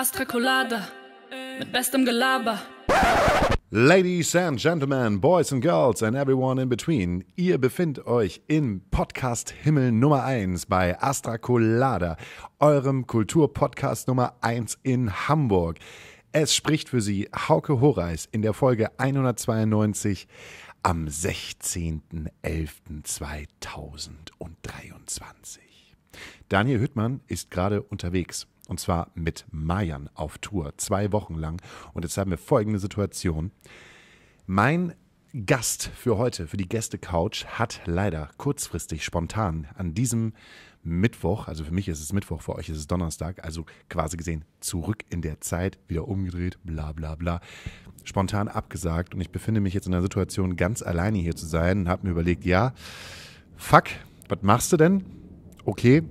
Astra Colada mit bestem Gelaber. Ladies and Gentlemen, Boys and Girls and everyone in between, ihr befindet euch im Podcast Himmel Nummer 1 bei Astra Colada, eurem Kulturpodcast Nummer 1 in Hamburg. Es spricht für Sie Hauke Horreis in der Folge 192 am 16.11.2023. Daniel Hüttmann ist gerade unterwegs und zwar mit Mayan auf Tour, zwei Wochen lang. Und jetzt haben wir folgende Situation. Mein Gast für heute, für die Gäste-Couch, hat leider kurzfristig, spontan an diesem Mittwoch, also für mich ist es Mittwoch, für euch ist es Donnerstag, also quasi gesehen zurück in der Zeit, wieder umgedreht, bla bla bla, spontan abgesagt. Und ich befinde mich jetzt in der Situation, ganz alleine hier zu sein und habe mir überlegt, ja, fuck, was machst du denn? Okay,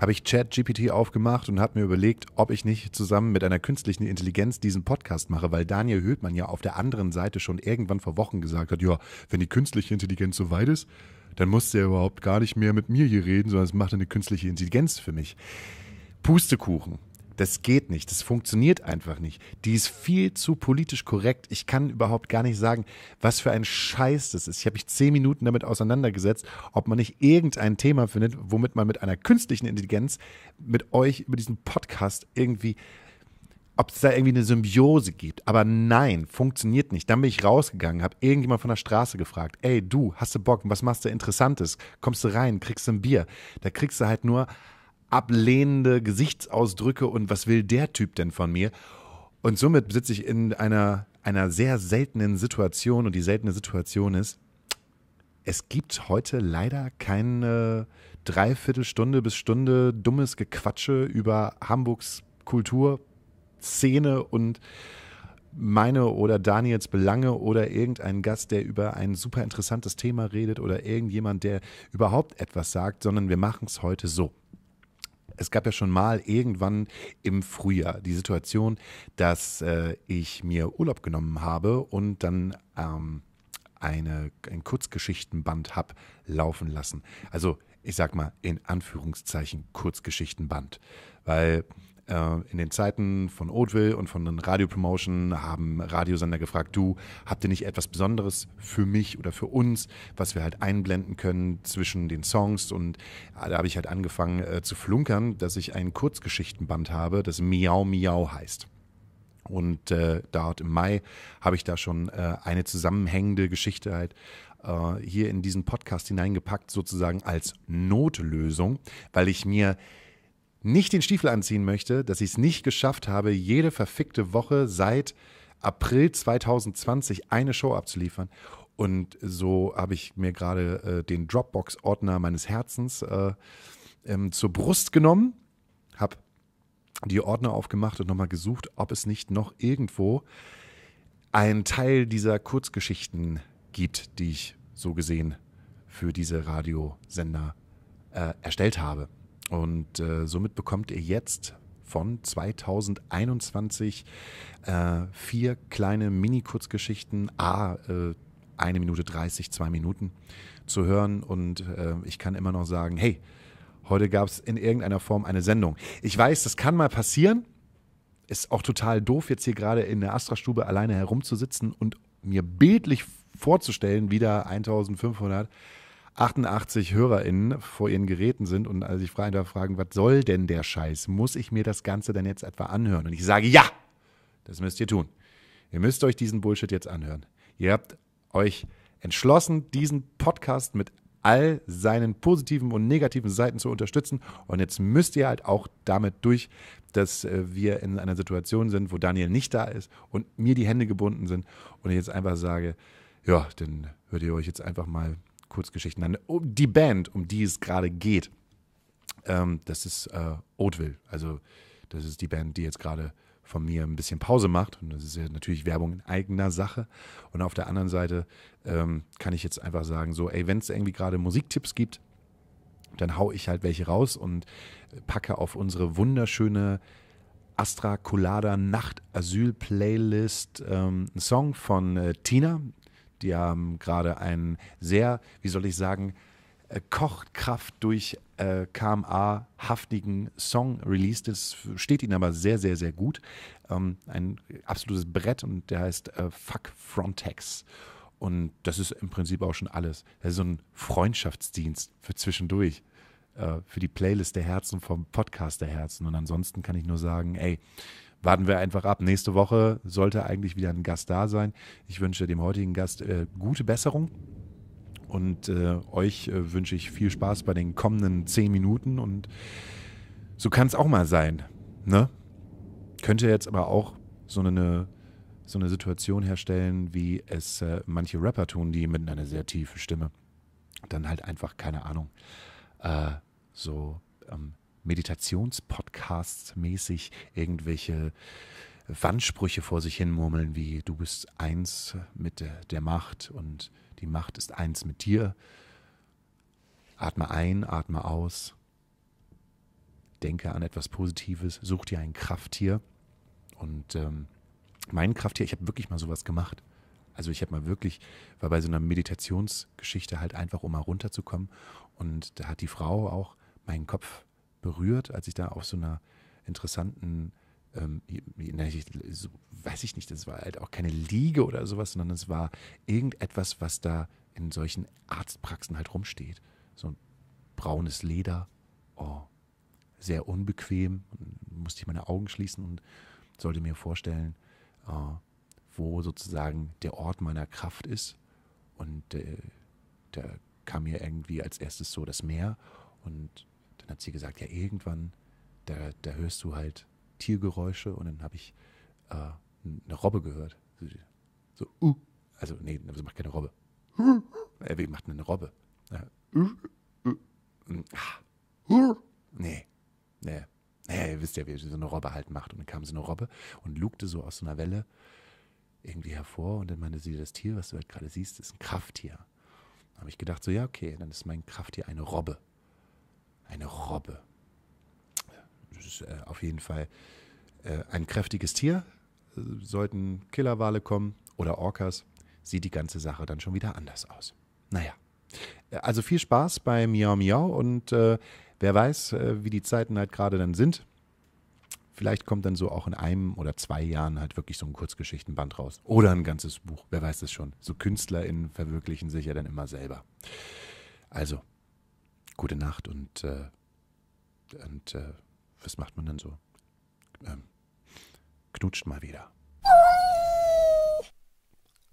habe ich ChatGPT aufgemacht und habe mir überlegt, ob ich nicht zusammen mit einer künstlichen Intelligenz diesen Podcast mache, weil Daniel Höhlmann ja auf der anderen Seite schon irgendwann vor Wochen gesagt hat, ja, wenn die künstliche Intelligenz so weit ist, dann muss der überhaupt gar nicht mehr mit mir hier reden, sondern es macht eine künstliche Intelligenz für mich. Pustekuchen. Das geht nicht. Das funktioniert einfach nicht. Die ist viel zu politisch korrekt. Ich kann überhaupt gar nicht sagen, was für ein Scheiß das ist. Ich habe mich zehn Minuten damit auseinandergesetzt, ob man nicht irgendein Thema findet, womit man mit einer künstlichen Intelligenz mit euch über diesen Podcast irgendwie ob es da irgendwie eine Symbiose gibt. Aber nein, funktioniert nicht. Dann bin ich rausgegangen, habe irgendjemand von der Straße gefragt, ey, du, hast du Bock, was machst du Interessantes? Kommst du rein, kriegst du ein Bier? Da kriegst du halt nur, ablehnende Gesichtsausdrücke und was will der Typ denn von mir? Und somit sitze ich in einer, einer sehr seltenen Situation und die seltene Situation ist, es gibt heute leider keine Dreiviertelstunde bis Stunde dummes Gequatsche über Hamburgs Kulturszene und meine oder Daniels Belange oder irgendein Gast, der über ein super interessantes Thema redet oder irgendjemand, der überhaupt etwas sagt, sondern wir machen es heute so es gab ja schon mal irgendwann im Frühjahr die Situation, dass äh, ich mir Urlaub genommen habe und dann ähm, eine, ein Kurzgeschichtenband habe laufen lassen. Also ich sag mal in Anführungszeichen Kurzgeschichtenband, weil äh, in den Zeiten von Oatville und von den Radiopromotion haben Radiosender gefragt, du, habt ihr nicht etwas Besonderes für mich oder für uns, was wir halt einblenden können zwischen den Songs? Und da habe ich halt angefangen äh, zu flunkern, dass ich ein Kurzgeschichtenband habe, das Miau Miau heißt. Und äh, dort im Mai habe ich da schon äh, eine zusammenhängende Geschichte halt äh, hier in diesen Podcast hineingepackt, sozusagen als Notlösung, weil ich mir nicht den Stiefel anziehen möchte, dass ich es nicht geschafft habe, jede verfickte Woche seit April 2020 eine Show abzuliefern. Und so habe ich mir gerade äh, den Dropbox-Ordner meines Herzens äh, ähm, zur Brust genommen, habe die Ordner aufgemacht und nochmal gesucht, ob es nicht noch irgendwo einen Teil dieser Kurzgeschichten gibt, die ich so gesehen für diese Radiosender äh, erstellt habe. Und äh, somit bekommt ihr jetzt von 2021 äh, vier kleine Mini-Kurzgeschichten, a äh, eine Minute 30, zwei Minuten zu hören. Und äh, ich kann immer noch sagen, hey, heute gab es in irgendeiner Form eine Sendung. Ich weiß, das kann mal passieren. Ist auch total doof, jetzt hier gerade in der Astra-Stube alleine herumzusitzen und mir bildlich vorzustellen, wieder 1500 88 HörerInnen vor ihren Geräten sind und also sich frei fragen, was soll denn der Scheiß? Muss ich mir das Ganze denn jetzt etwa anhören? Und ich sage, ja, das müsst ihr tun. Ihr müsst euch diesen Bullshit jetzt anhören. Ihr habt euch entschlossen, diesen Podcast mit all seinen positiven und negativen Seiten zu unterstützen. Und jetzt müsst ihr halt auch damit durch, dass äh, wir in einer Situation sind, wo Daniel nicht da ist und mir die Hände gebunden sind und ich jetzt einfach sage, ja, dann hört ihr euch jetzt einfach mal Kurzgeschichten handelt. die Band, um die es gerade geht, ähm, das ist äh, Oatville. Also das ist die Band, die jetzt gerade von mir ein bisschen Pause macht. Und das ist ja natürlich Werbung in eigener Sache. Und auf der anderen Seite ähm, kann ich jetzt einfach sagen, so, ey, wenn es irgendwie gerade Musiktipps gibt, dann hau ich halt welche raus und packe auf unsere wunderschöne Astra Colada Nacht Asyl Playlist ähm, einen Song von äh, Tina, die haben gerade einen sehr, wie soll ich sagen, äh, Kochkraft durch äh, KMA-haftigen Song released. Das steht ihnen aber sehr, sehr, sehr gut. Ähm, ein absolutes Brett und der heißt äh, Fuck Frontex. Und das ist im Prinzip auch schon alles. Das ist so ein Freundschaftsdienst für zwischendurch, äh, für die Playlist der Herzen vom Podcast der Herzen. Und ansonsten kann ich nur sagen, ey, warten wir einfach ab. Nächste Woche sollte eigentlich wieder ein Gast da sein. Ich wünsche dem heutigen Gast äh, gute Besserung. Und äh, euch äh, wünsche ich viel Spaß bei den kommenden zehn Minuten. Und so kann es auch mal sein. Ne? Könnte jetzt aber auch so eine, so eine Situation herstellen, wie es äh, manche Rapper tun, die mit einer sehr tiefen Stimme dann halt einfach, keine Ahnung, äh, so ähm, Meditationspodcasts mäßig irgendwelche Wandsprüche vor sich hin murmeln, wie du bist eins mit der Macht und die Macht ist eins mit dir. Atme ein, atme aus. Denke an etwas Positives, such dir ein Krafttier. Und ähm, mein Krafttier, ich habe wirklich mal sowas gemacht. Also ich habe mal wirklich, war bei so einer Meditationsgeschichte halt einfach, um mal runterzukommen. Und da hat die Frau auch meinen Kopf berührt, als ich da auf so einer interessanten, ähm, so, weiß ich nicht, das war halt auch keine Liege oder sowas, sondern es war irgendetwas, was da in solchen Arztpraxen halt rumsteht. So ein braunes Leder, oh, sehr unbequem, musste ich meine Augen schließen und sollte mir vorstellen, oh, wo sozusagen der Ort meiner Kraft ist. Und äh, da kam mir irgendwie als erstes so das Meer und dann hat sie gesagt, ja, irgendwann, da, da hörst du halt Tiergeräusche und dann habe ich äh, eine Robbe gehört. So, uh, also nee, sie macht keine Robbe. Äh, wie macht eine Robbe? Nee, nee. Naja, ihr wisst ja, wie so eine Robbe halt macht. Und dann kam so eine Robbe und lugte so aus so einer Welle irgendwie hervor. Und dann meinte sie, das Tier, was du halt gerade siehst, ist ein Krafttier. Da habe ich gedacht, so, ja, okay, dann ist mein Krafttier eine Robbe eine Robbe. Das ist äh, auf jeden Fall äh, ein kräftiges Tier. Sollten Killerwale kommen oder Orcas, sieht die ganze Sache dann schon wieder anders aus. Naja, äh, also viel Spaß bei Miau Miau und äh, wer weiß, äh, wie die Zeiten halt gerade dann sind. Vielleicht kommt dann so auch in einem oder zwei Jahren halt wirklich so ein Kurzgeschichtenband raus. Oder ein ganzes Buch, wer weiß es schon. So KünstlerInnen verwirklichen sich ja dann immer selber. Also, gute Nacht und, äh, und äh, was macht man dann so? Ähm, knutscht mal wieder.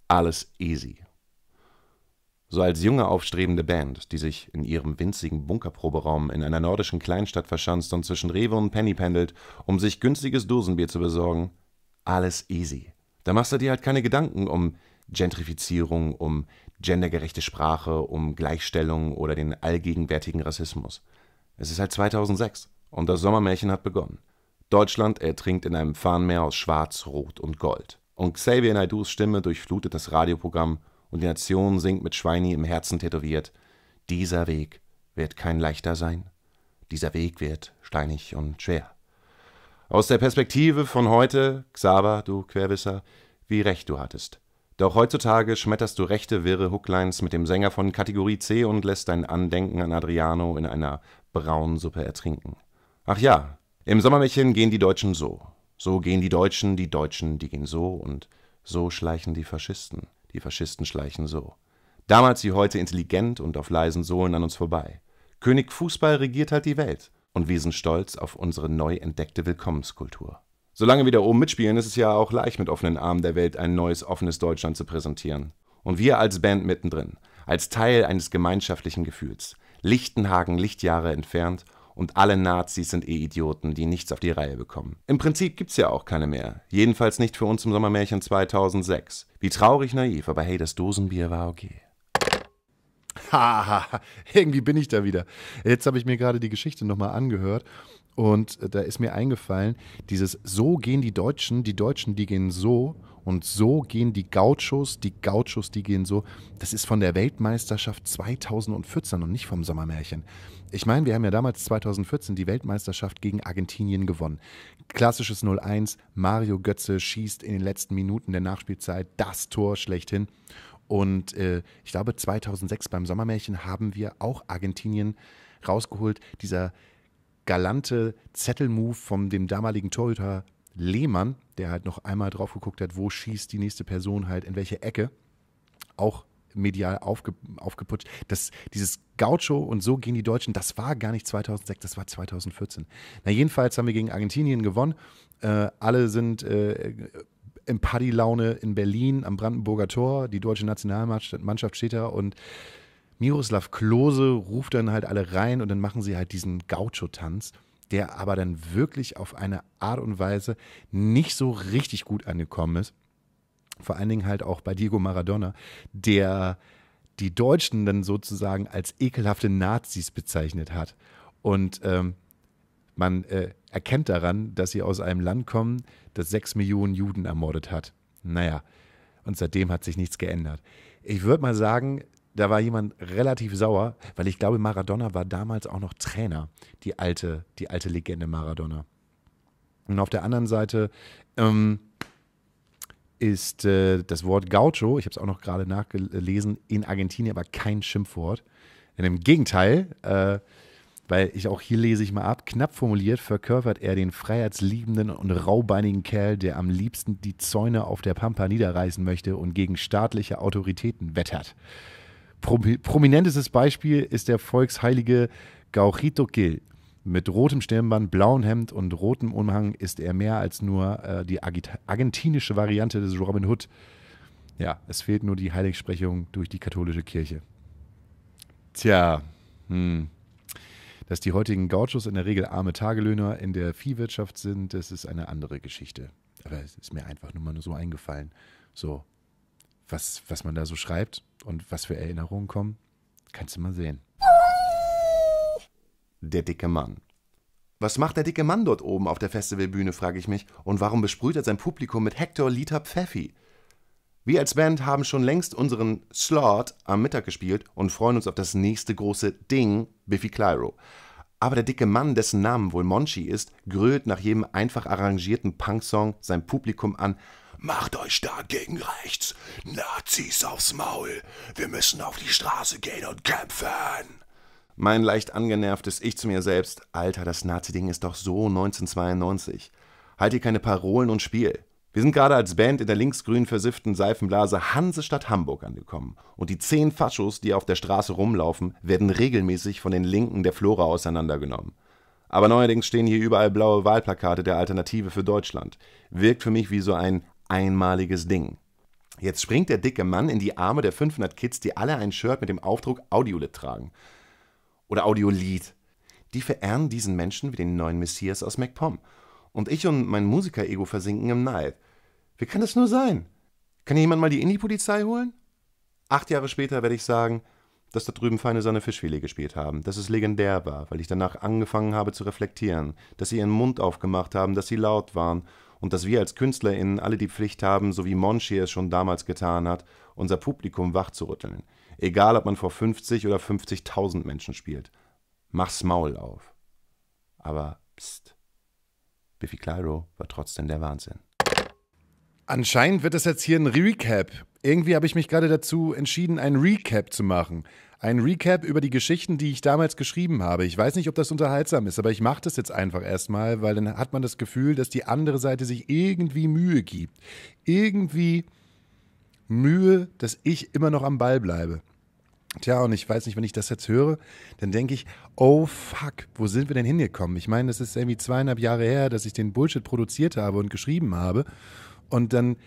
Alles easy. So als junge aufstrebende Band, die sich in ihrem winzigen Bunkerproberaum in einer nordischen Kleinstadt verschanzt und zwischen Rewe und Penny pendelt, um sich günstiges Dosenbier zu besorgen, alles easy. Da machst du dir halt keine Gedanken um Gentrifizierung, um gendergerechte Sprache, um Gleichstellung oder den allgegenwärtigen Rassismus. Es ist halt 2006 und das Sommermärchen hat begonnen. Deutschland ertrinkt in einem Fahnenmeer aus Schwarz, Rot und Gold. Und Xavier Naidus Stimme durchflutet das Radioprogramm und die Nation singt mit Schweini im Herzen tätowiert: Dieser Weg wird kein leichter sein. Dieser Weg wird steinig und schwer. Aus der Perspektive von heute, Xaver, du Querwisser, wie recht du hattest. Doch heutzutage schmetterst du rechte, wirre Hooklines mit dem Sänger von Kategorie C und lässt dein Andenken an Adriano in einer braunen Suppe ertrinken. Ach ja, im Sommermärchen gehen die Deutschen so. So gehen die Deutschen, die Deutschen, die gehen so und so schleichen die Faschisten. Die Faschisten schleichen so. Damals wie heute intelligent und auf leisen Sohlen an uns vorbei. König Fußball regiert halt die Welt und wir sind stolz auf unsere neu entdeckte Willkommenskultur. Solange wir da oben mitspielen, ist es ja auch leicht, mit offenen Armen der Welt ein neues, offenes Deutschland zu präsentieren. Und wir als Band mittendrin, als Teil eines gemeinschaftlichen Gefühls. Lichtenhagen Lichtjahre entfernt und alle Nazis sind eh Idioten, die nichts auf die Reihe bekommen. Im Prinzip gibt's ja auch keine mehr. Jedenfalls nicht für uns im Sommermärchen 2006. Wie traurig naiv, aber hey, das Dosenbier war okay. Haha, irgendwie bin ich da wieder. Jetzt habe ich mir gerade die Geschichte nochmal angehört und äh, da ist mir eingefallen, dieses so gehen die Deutschen, die Deutschen, die gehen so und so gehen die Gauchos, die Gauchos, die gehen so. Das ist von der Weltmeisterschaft 2014 und nicht vom Sommermärchen. Ich meine, wir haben ja damals 2014 die Weltmeisterschaft gegen Argentinien gewonnen. Klassisches 0-1, Mario Götze schießt in den letzten Minuten der Nachspielzeit das Tor schlechthin. Und äh, ich glaube, 2006 beim Sommermärchen haben wir auch Argentinien rausgeholt. Dieser galante Zettelmove von dem damaligen Torhüter Lehmann, der halt noch einmal drauf geguckt hat, wo schießt die nächste Person halt in welche Ecke. Auch medial aufge, aufgeputscht. Das, dieses Gaucho und so gehen die Deutschen, das war gar nicht 2006, das war 2014. Na, jedenfalls haben wir gegen Argentinien gewonnen. Äh, alle sind äh, in Paddy-Laune in Berlin am Brandenburger Tor. Die deutsche Nationalmannschaft steht da und Miroslav Klose ruft dann halt alle rein und dann machen sie halt diesen Gaucho-Tanz, der aber dann wirklich auf eine Art und Weise nicht so richtig gut angekommen ist. Vor allen Dingen halt auch bei Diego Maradona, der die Deutschen dann sozusagen als ekelhafte Nazis bezeichnet hat. Und ähm, man äh, erkennt daran, dass sie aus einem Land kommen, das sechs Millionen Juden ermordet hat. Naja, und seitdem hat sich nichts geändert. Ich würde mal sagen, da war jemand relativ sauer, weil ich glaube, Maradona war damals auch noch Trainer, die alte, die alte Legende Maradona. Und auf der anderen Seite ähm, ist äh, das Wort Gaucho, ich habe es auch noch gerade nachgelesen, in Argentinien aber kein Schimpfwort. Denn Im Gegenteil, äh, weil ich auch hier lese ich mal ab, knapp formuliert verkörpert er den freiheitsliebenden und raubeinigen Kerl, der am liebsten die Zäune auf der Pampa niederreißen möchte und gegen staatliche Autoritäten wettert. Prominentestes Beispiel ist der volksheilige Gauchito Gil. Mit rotem Stirnband, blauem Hemd und rotem Umhang ist er mehr als nur äh, die argentinische Variante des Robin Hood. Ja, es fehlt nur die Heiligsprechung durch die katholische Kirche. Tja, hm. Dass die heutigen Gauchos in der Regel arme Tagelöhner in der Viehwirtschaft sind, das ist eine andere Geschichte. Aber es ist mir einfach nur mal so eingefallen. So, was, was man da so schreibt und was für Erinnerungen kommen, kannst du mal sehen. Der dicke Mann. Was macht der dicke Mann dort oben auf der Festivalbühne, frage ich mich, und warum besprüht er sein Publikum mit Hector Hektoliter Pfeffi? Wir als Band haben schon längst unseren Slot am Mittag gespielt und freuen uns auf das nächste große Ding, Biffy Clyro. Aber der dicke Mann, dessen Name wohl Monchi ist, grölt nach jedem einfach arrangierten Punksong sein Publikum an Macht euch stark gegen rechts. Nazis aufs Maul. Wir müssen auf die Straße gehen und kämpfen. Mein leicht angenervtes Ich zu mir selbst. Alter, das Nazi-Ding ist doch so 1992. Halt hier keine Parolen und Spiel. Wir sind gerade als Band in der linksgrün versifften Seifenblase Hansestadt Hamburg angekommen. Und die zehn Faschos, die auf der Straße rumlaufen, werden regelmäßig von den Linken der Flora auseinandergenommen. Aber neuerdings stehen hier überall blaue Wahlplakate der Alternative für Deutschland. Wirkt für mich wie so ein einmaliges Ding. Jetzt springt der dicke Mann in die Arme der 500 Kids, die alle ein Shirt mit dem Aufdruck Audiolith tragen. Oder Audiolith. Die verehren diesen Menschen wie den neuen Messias aus MacPom. Und ich und mein Musiker-Ego versinken im Neid. Wie kann das nur sein? Kann hier jemand mal die Indie-Polizei holen? Acht Jahre später werde ich sagen, dass da drüben Feine Sonne Fischfilet gespielt haben, dass es legendär war, weil ich danach angefangen habe zu reflektieren, dass sie ihren Mund aufgemacht haben, dass sie laut waren und dass wir als KünstlerInnen alle die Pflicht haben, so wie Monchi es schon damals getan hat, unser Publikum wachzurütteln. Egal, ob man vor 50 oder 50.000 Menschen spielt. Mach's Maul auf. Aber pst. Biffy Clyro war trotzdem der Wahnsinn. Anscheinend wird das jetzt hier ein Recap. Irgendwie habe ich mich gerade dazu entschieden, ein Recap zu machen. Ein Recap über die Geschichten, die ich damals geschrieben habe. Ich weiß nicht, ob das unterhaltsam ist, aber ich mache das jetzt einfach erstmal, weil dann hat man das Gefühl, dass die andere Seite sich irgendwie Mühe gibt. Irgendwie Mühe, dass ich immer noch am Ball bleibe. Tja, und ich weiß nicht, wenn ich das jetzt höre, dann denke ich, oh fuck, wo sind wir denn hingekommen? Ich meine, das ist irgendwie zweieinhalb Jahre her, dass ich den Bullshit produziert habe und geschrieben habe. Und dann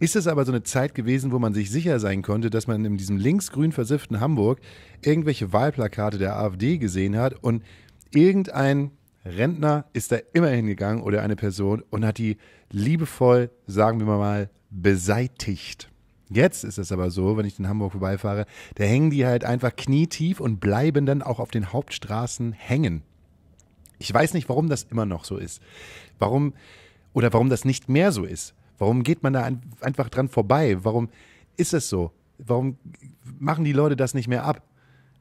ist es aber so eine Zeit gewesen, wo man sich sicher sein konnte, dass man in diesem linksgrün versifften Hamburg irgendwelche Wahlplakate der AfD gesehen hat und irgendein Rentner ist da immer hingegangen oder eine Person und hat die liebevoll, sagen wir mal, beseitigt. Jetzt ist es aber so, wenn ich in Hamburg vorbeifahre, da hängen die halt einfach knietief und bleiben dann auch auf den Hauptstraßen hängen. Ich weiß nicht, warum das immer noch so ist. Warum oder warum das nicht mehr so ist. Warum geht man da ein, einfach dran vorbei? Warum ist es so? Warum machen die Leute das nicht mehr ab?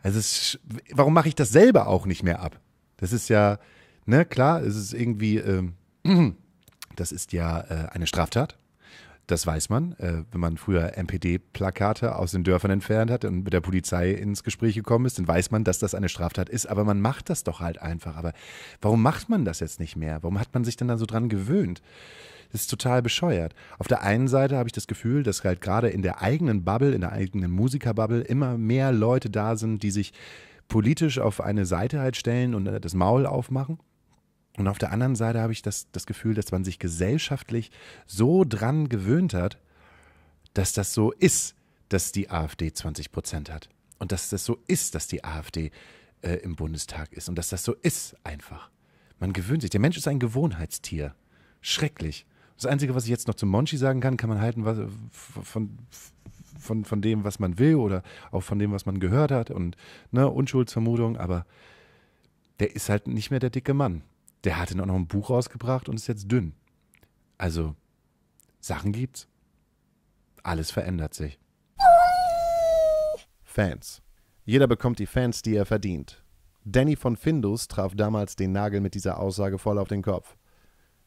Also es, warum mache ich das selber auch nicht mehr ab? Das ist ja, ne, klar, es ist irgendwie, ähm, das ist ja äh, eine Straftat. Das weiß man, äh, wenn man früher MPD-Plakate aus den Dörfern entfernt hat und mit der Polizei ins Gespräch gekommen ist, dann weiß man, dass das eine Straftat ist. Aber man macht das doch halt einfach. Aber warum macht man das jetzt nicht mehr? Warum hat man sich denn da so dran gewöhnt? Das ist total bescheuert. Auf der einen Seite habe ich das Gefühl, dass halt gerade in der eigenen Bubble, in der eigenen Musikerbubble immer mehr Leute da sind, die sich politisch auf eine Seite halt stellen und äh, das Maul aufmachen. Und auf der anderen Seite habe ich das, das Gefühl, dass man sich gesellschaftlich so dran gewöhnt hat, dass das so ist, dass die AfD 20 Prozent hat. Und dass das so ist, dass die AfD äh, im Bundestag ist. Und dass das so ist einfach. Man gewöhnt sich. Der Mensch ist ein Gewohnheitstier. Schrecklich. Das Einzige, was ich jetzt noch zum Monchi sagen kann, kann man halten was, von, von, von dem, was man will oder auch von dem, was man gehört hat und ne, Unschuldsvermutung, aber der ist halt nicht mehr der dicke Mann. Der hat dann auch noch ein Buch rausgebracht und ist jetzt dünn. Also, Sachen gibt's. Alles verändert sich. Fans. Jeder bekommt die Fans, die er verdient. Danny von Findus traf damals den Nagel mit dieser Aussage voll auf den Kopf.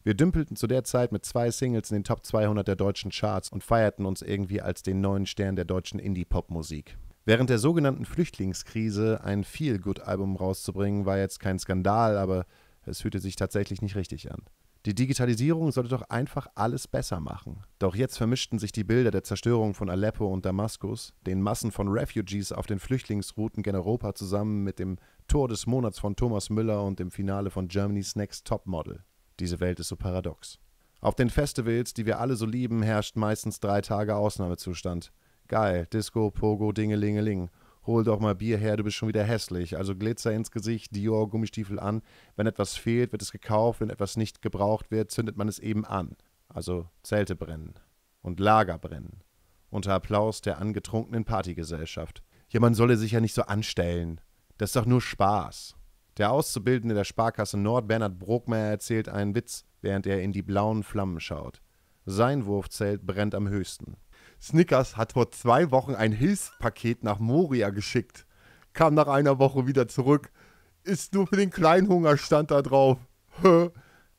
Wir dümpelten zu der Zeit mit zwei Singles in den Top 200 der deutschen Charts und feierten uns irgendwie als den neuen Stern der deutschen Indie-Pop-Musik. Während der sogenannten Flüchtlingskrise ein Feel-Good-Album rauszubringen, war jetzt kein Skandal, aber es fühlte sich tatsächlich nicht richtig an. Die Digitalisierung sollte doch einfach alles besser machen. Doch jetzt vermischten sich die Bilder der Zerstörung von Aleppo und Damaskus, den Massen von Refugees auf den Flüchtlingsrouten gen Europa zusammen mit dem Tor des Monats von Thomas Müller und dem Finale von Germany's Next Topmodel. Diese Welt ist so paradox. Auf den Festivals, die wir alle so lieben, herrscht meistens drei Tage Ausnahmezustand. Geil, Disco, Pogo, Dingelingeling hol doch mal Bier her, du bist schon wieder hässlich. Also Glitzer ins Gesicht, Dior, Gummistiefel an. Wenn etwas fehlt, wird es gekauft, wenn etwas nicht gebraucht wird, zündet man es eben an. Also Zelte brennen und Lager brennen. Unter Applaus der angetrunkenen Partygesellschaft. Ja, man solle sich ja nicht so anstellen. Das ist doch nur Spaß. Der Auszubildende der Sparkasse Nord, Bernhard Bruckmeier, erzählt einen Witz, während er in die blauen Flammen schaut. Sein Wurfzelt brennt am höchsten. Snickers hat vor zwei Wochen ein Hilfspaket nach Moria geschickt. Kam nach einer Woche wieder zurück. Ist nur für den Kleinhunger stand da drauf.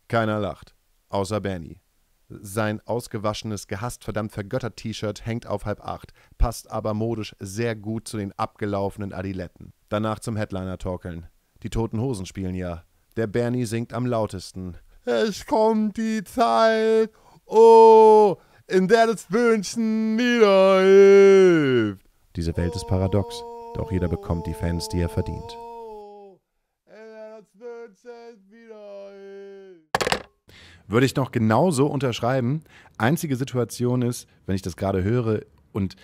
Keiner lacht. Außer Bernie. Sein ausgewaschenes, gehasst verdammt vergöttert T-Shirt hängt auf halb acht, passt aber modisch sehr gut zu den abgelaufenen Adiletten. Danach zum Headliner torkeln. Die Toten Hosen spielen ja. Der Bernie singt am lautesten. Es kommt die Zeit. Oh, in der das Wünschen niederhilft. Diese Welt ist paradox, doch jeder bekommt die Fans, die er verdient. Würde ich noch genauso unterschreiben. Einzige Situation ist, wenn ich das gerade höre und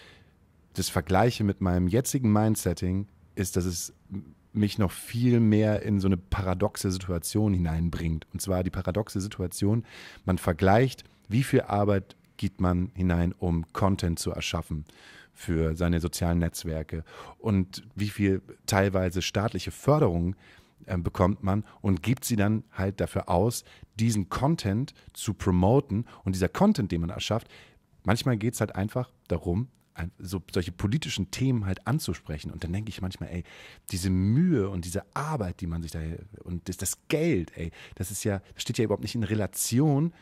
das vergleiche mit meinem jetzigen Mindsetting, ist, dass es mich noch viel mehr in so eine paradoxe Situation hineinbringt. Und zwar die paradoxe Situation, man vergleicht, wie viel Arbeit geht man hinein, um Content zu erschaffen für seine sozialen Netzwerke und wie viel teilweise staatliche Förderung äh, bekommt man und gibt sie dann halt dafür aus, diesen Content zu promoten und dieser Content, den man erschafft, manchmal geht es halt einfach darum, so, solche politischen Themen halt anzusprechen. Und dann denke ich manchmal, ey, diese Mühe und diese Arbeit, die man sich da und das, das Geld, ey, das ist ja, das steht ja überhaupt nicht in Relation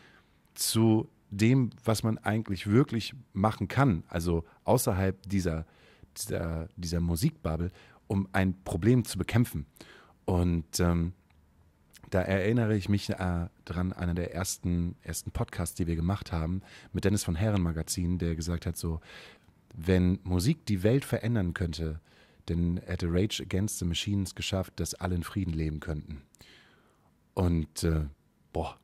zu dem, was man eigentlich wirklich machen kann, also außerhalb dieser, dieser, dieser Musikbubble, um ein Problem zu bekämpfen. Und ähm, da erinnere ich mich äh, dran, einer der ersten, ersten Podcasts, die wir gemacht haben, mit Dennis von Herren Magazin, der gesagt hat, so, wenn Musik die Welt verändern könnte, dann hätte Rage Against the Machines geschafft, dass alle in Frieden leben könnten. Und äh, boah,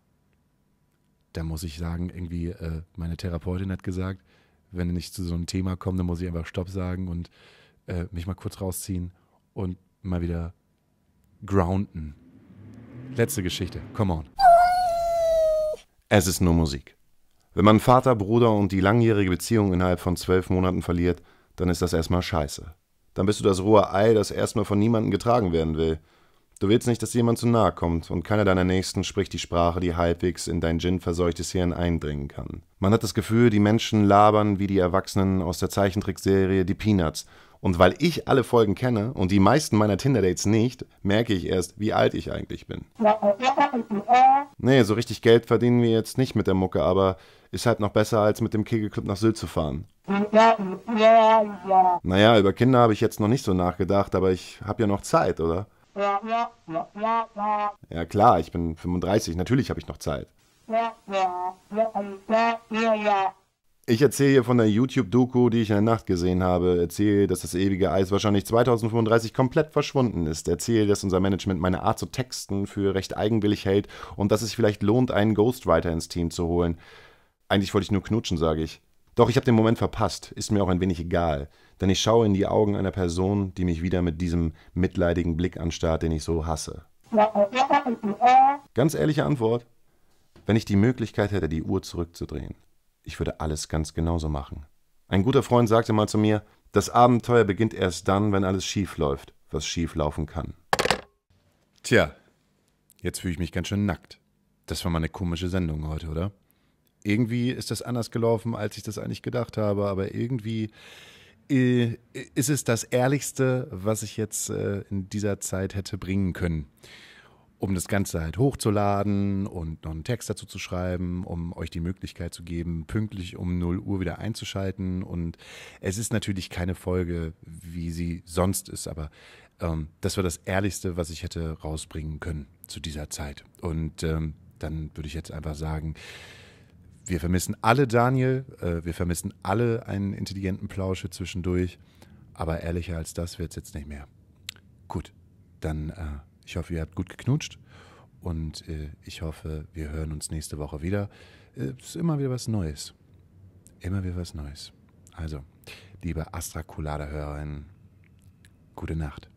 da muss ich sagen, irgendwie, äh, meine Therapeutin hat gesagt, wenn ich zu so einem Thema komme, dann muss ich einfach Stopp sagen und äh, mich mal kurz rausziehen und mal wieder grounden. Letzte Geschichte, come on. Es ist nur Musik. Wenn man Vater, Bruder und die langjährige Beziehung innerhalb von zwölf Monaten verliert, dann ist das erstmal scheiße. Dann bist du das rohe Ei, das erstmal von niemandem getragen werden will. Du willst nicht, dass jemand zu nahe kommt, und keiner deiner Nächsten spricht die Sprache, die halbwegs in dein gin-verseuchtes Hirn eindringen kann. Man hat das Gefühl, die Menschen labern wie die Erwachsenen aus der Zeichentrickserie Die Peanuts. Und weil ich alle Folgen kenne und die meisten meiner Tinder-Dates nicht, merke ich erst, wie alt ich eigentlich bin. Nee, so richtig Geld verdienen wir jetzt nicht mit der Mucke, aber ist halt noch besser, als mit dem Kegelclub nach Sylt zu fahren. Naja, über Kinder habe ich jetzt noch nicht so nachgedacht, aber ich habe ja noch Zeit, oder? Ja klar, ich bin 35, natürlich habe ich noch Zeit. Ich erzähle hier von der YouTube-Doku, die ich in der Nacht gesehen habe. Erzähle, dass das ewige Eis wahrscheinlich 2035 komplett verschwunden ist. Erzähle, dass unser Management meine Art zu texten für recht eigenwillig hält und dass es vielleicht lohnt, einen Ghostwriter ins Team zu holen. Eigentlich wollte ich nur knutschen, sage ich. Doch ich habe den Moment verpasst. Ist mir auch ein wenig egal. Denn ich schaue in die Augen einer Person, die mich wieder mit diesem mitleidigen Blick anstarrt, den ich so hasse. Ganz ehrliche Antwort. Wenn ich die Möglichkeit hätte, die Uhr zurückzudrehen, ich würde alles ganz genauso machen. Ein guter Freund sagte mal zu mir, das Abenteuer beginnt erst dann, wenn alles schief läuft, was schief laufen kann. Tja, jetzt fühle ich mich ganz schön nackt. Das war mal eine komische Sendung heute, oder? Irgendwie ist das anders gelaufen, als ich das eigentlich gedacht habe, aber irgendwie äh, ist es das Ehrlichste, was ich jetzt äh, in dieser Zeit hätte bringen können. Um das Ganze halt hochzuladen und noch einen Text dazu zu schreiben, um euch die Möglichkeit zu geben, pünktlich um 0 Uhr wieder einzuschalten. Und es ist natürlich keine Folge, wie sie sonst ist, aber ähm, das war das Ehrlichste, was ich hätte rausbringen können zu dieser Zeit. Und ähm, dann würde ich jetzt einfach sagen, wir vermissen alle Daniel, äh, wir vermissen alle einen intelligenten Plausche zwischendurch, aber ehrlicher als das wird es jetzt nicht mehr. Gut, dann äh, ich hoffe, ihr habt gut geknutscht und äh, ich hoffe, wir hören uns nächste Woche wieder. Äh, es ist immer wieder was Neues. Immer wieder was Neues. Also, liebe Astra Colada-Hörerinnen, gute Nacht.